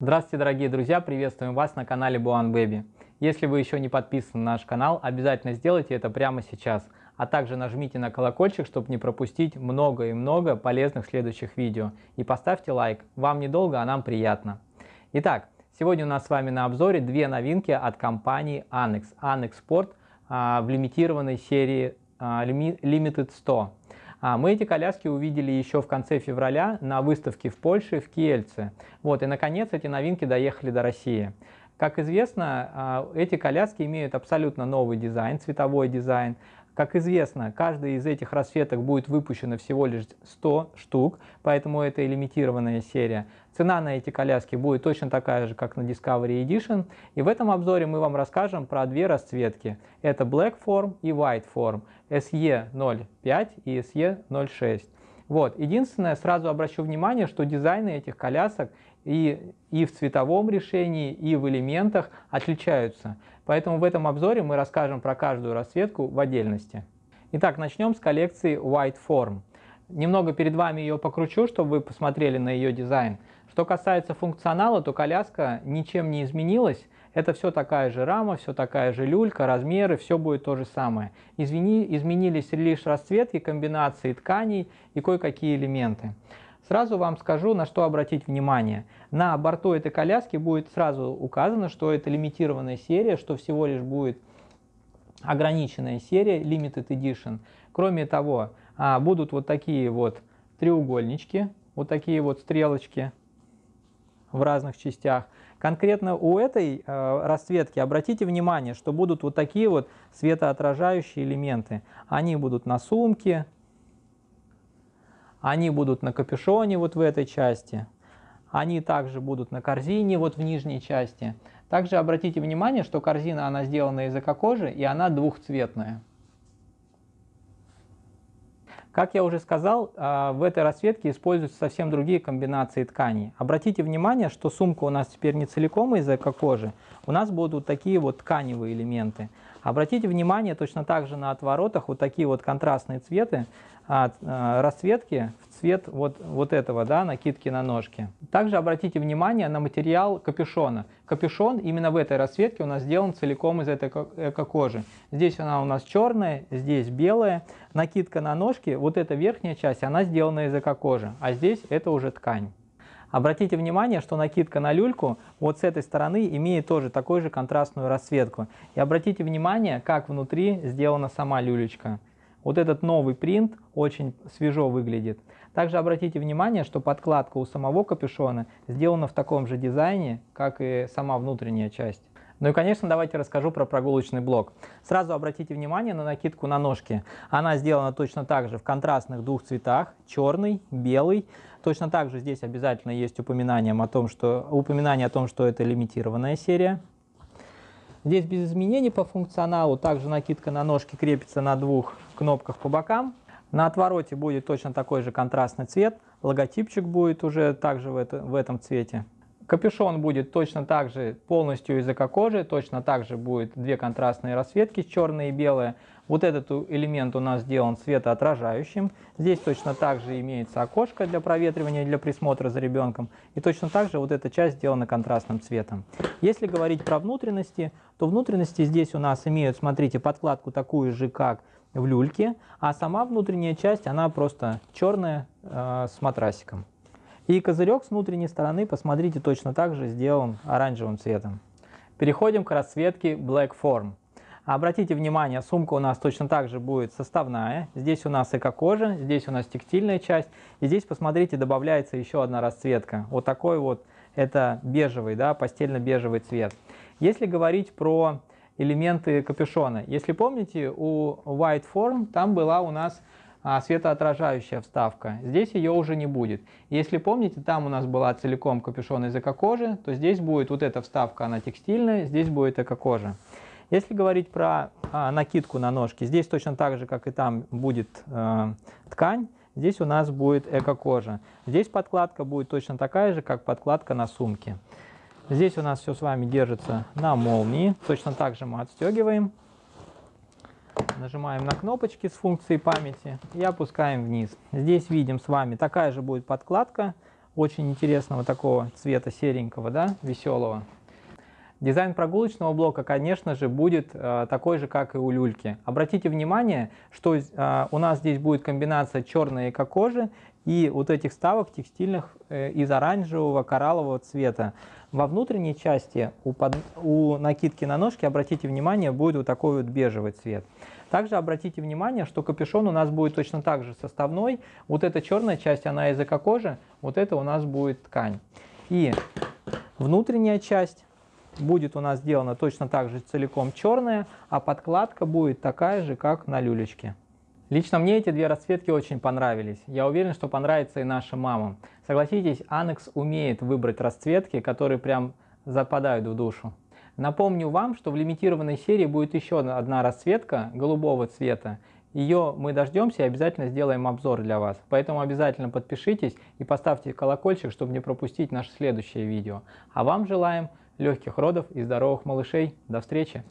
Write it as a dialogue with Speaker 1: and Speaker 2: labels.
Speaker 1: Здравствуйте, дорогие друзья! Приветствуем вас на канале Буан Baby. Если вы еще не подписаны на наш канал, обязательно сделайте это прямо сейчас. А также нажмите на колокольчик, чтобы не пропустить много и много полезных следующих видео. И поставьте лайк. Вам недолго, а нам приятно. Итак, сегодня у нас с вами на обзоре две новинки от компании Annex. Annex Sport а, в лимитированной серии а, Limited 100. А мы эти коляски увидели еще в конце февраля на выставке в Польше в Киельце. Вот, и наконец эти новинки доехали до России. Как известно, а, эти коляски имеют абсолютно новый дизайн, цветовой дизайн. Как известно, каждая из этих расцветок будет выпущена всего лишь 100 штук, поэтому это и лимитированная серия. Цена на эти коляски будет точно такая же, как на Discovery Edition. И в этом обзоре мы вам расскажем про две расцветки. Это Black Form и White Form, SE05 и SE06. Вот. Единственное, сразу обращу внимание, что дизайны этих колясок и, и в цветовом решении, и в элементах отличаются. Поэтому в этом обзоре мы расскажем про каждую расцветку в отдельности. Итак, начнем с коллекции White Form. Немного перед вами ее покручу, чтобы вы посмотрели на ее дизайн. Что касается функционала, то коляска ничем не изменилась. Это все такая же рама, все такая же люлька, размеры, все будет то же самое. Извини, изменились лишь расцветки, комбинации тканей и кое-какие элементы. Сразу вам скажу, на что обратить внимание. На борту этой коляски будет сразу указано, что это лимитированная серия, что всего лишь будет ограниченная серия Limited Edition. Кроме того, а, будут вот такие вот треугольнички, вот такие вот стрелочки в разных частях. Конкретно у этой а, расцветки обратите внимание, что будут вот такие вот светоотражающие элементы. Они будут на сумке, они будут на капюшоне вот в этой части. Они также будут на корзине вот в нижней части. Также обратите внимание, что корзина она сделана из эко-кожи и она двухцветная. Как я уже сказал, а, в этой расцветке используются совсем другие комбинации тканей. Обратите внимание, что сумка у нас теперь не целиком из эко-кожи, у нас будут такие вот тканевые элементы. Обратите внимание точно так же на отворотах вот такие вот контрастные цветы, от а, а, расцветки в цвет вот, вот этого, да, накидки на ножки. Также обратите внимание на материал капюшона. Капюшон именно в этой расцветке у нас сделан целиком из этой эко-кожи. Здесь она у нас черная, здесь белая. Накидка на ножки, вот эта верхняя часть, она сделана из эко-кожи, а здесь это уже ткань. Обратите внимание, что накидка на люльку вот с этой стороны имеет тоже такую же контрастную расцветку. И обратите внимание, как внутри сделана сама люлечка. Вот этот новый принт очень свежо выглядит. Также обратите внимание, что подкладка у самого капюшона сделана в таком же дизайне, как и сама внутренняя часть. Ну и, конечно, давайте расскажу про прогулочный блок. Сразу обратите внимание на накидку на ножке. Она сделана точно так же в контрастных двух цветах, черный, белый. Точно так же здесь обязательно есть упоминание о том, что, упоминание о том, что это лимитированная серия. Здесь без изменений по функционалу. Также накидка на ножки крепится на двух кнопках по бокам. На отвороте будет точно такой же контрастный цвет. Логотипчик будет уже также в, это, в этом цвете. Капюшон будет точно так же полностью из эко-кожи, точно так же будет две контрастные расцветки, черные и белые. Вот этот элемент у нас сделан светоотражающим. Здесь точно также имеется окошко для проветривания, для присмотра за ребенком. И точно так же вот эта часть сделана контрастным цветом. Если говорить про внутренности, то внутренности здесь у нас имеют, смотрите, подкладку такую же, как в люльке, а сама внутренняя часть, она просто черная э, с матрасиком. И козырек с внутренней стороны, посмотрите, точно так же сделан оранжевым цветом. Переходим к расцветке Black Form. Обратите внимание, сумка у нас точно так же будет составная. Здесь у нас эко-кожа, здесь у нас текстильная часть. И здесь, посмотрите, добавляется еще одна расцветка. Вот такой вот, это бежевый, да, постельно-бежевый цвет. Если говорить про элементы капюшона. Если помните, у White Form там была у нас а, светоотражающая вставка. Здесь ее уже не будет. Если помните, там у нас была целиком капюшон из эко-кожи, то здесь будет вот эта вставка, она текстильная, здесь будет эко-кожа. Если говорить про а, накидку на ножки, здесь точно так же, как и там, будет э, ткань. Здесь у нас будет эко-кожа. Здесь подкладка будет точно такая же, как подкладка на сумке. Здесь у нас все с вами держится на молнии. Точно так же мы отстегиваем. Нажимаем на кнопочки с функцией памяти и опускаем вниз. Здесь видим с вами такая же будет подкладка. Очень интересного такого цвета серенького, да, веселого. Дизайн прогулочного блока, конечно же, будет э, такой же, как и у люльки. Обратите внимание, что э, у нас здесь будет комбинация черной эко-кожи и вот этих ставок текстильных э, из оранжевого, кораллового цвета. Во внутренней части у, под, у накидки на ножке, обратите внимание, будет вот такой вот бежевый цвет. Также обратите внимание, что капюшон у нас будет точно так же составной. Вот эта черная часть, она из эко-кожи, вот это у нас будет ткань. И внутренняя часть будет у нас сделана точно так же целиком черная, а подкладка будет такая же, как на люлечке. Лично мне эти две расцветки очень понравились. Я уверен, что понравится и нашим мамам. Согласитесь, Анекс умеет выбрать расцветки, которые прям западают в душу. Напомню вам, что в лимитированной серии будет еще одна расцветка голубого цвета. Ее мы дождемся и обязательно сделаем обзор для вас. Поэтому обязательно подпишитесь и поставьте колокольчик, чтобы не пропустить наше следующее видео. А вам желаем легких родов и здоровых малышей. До встречи!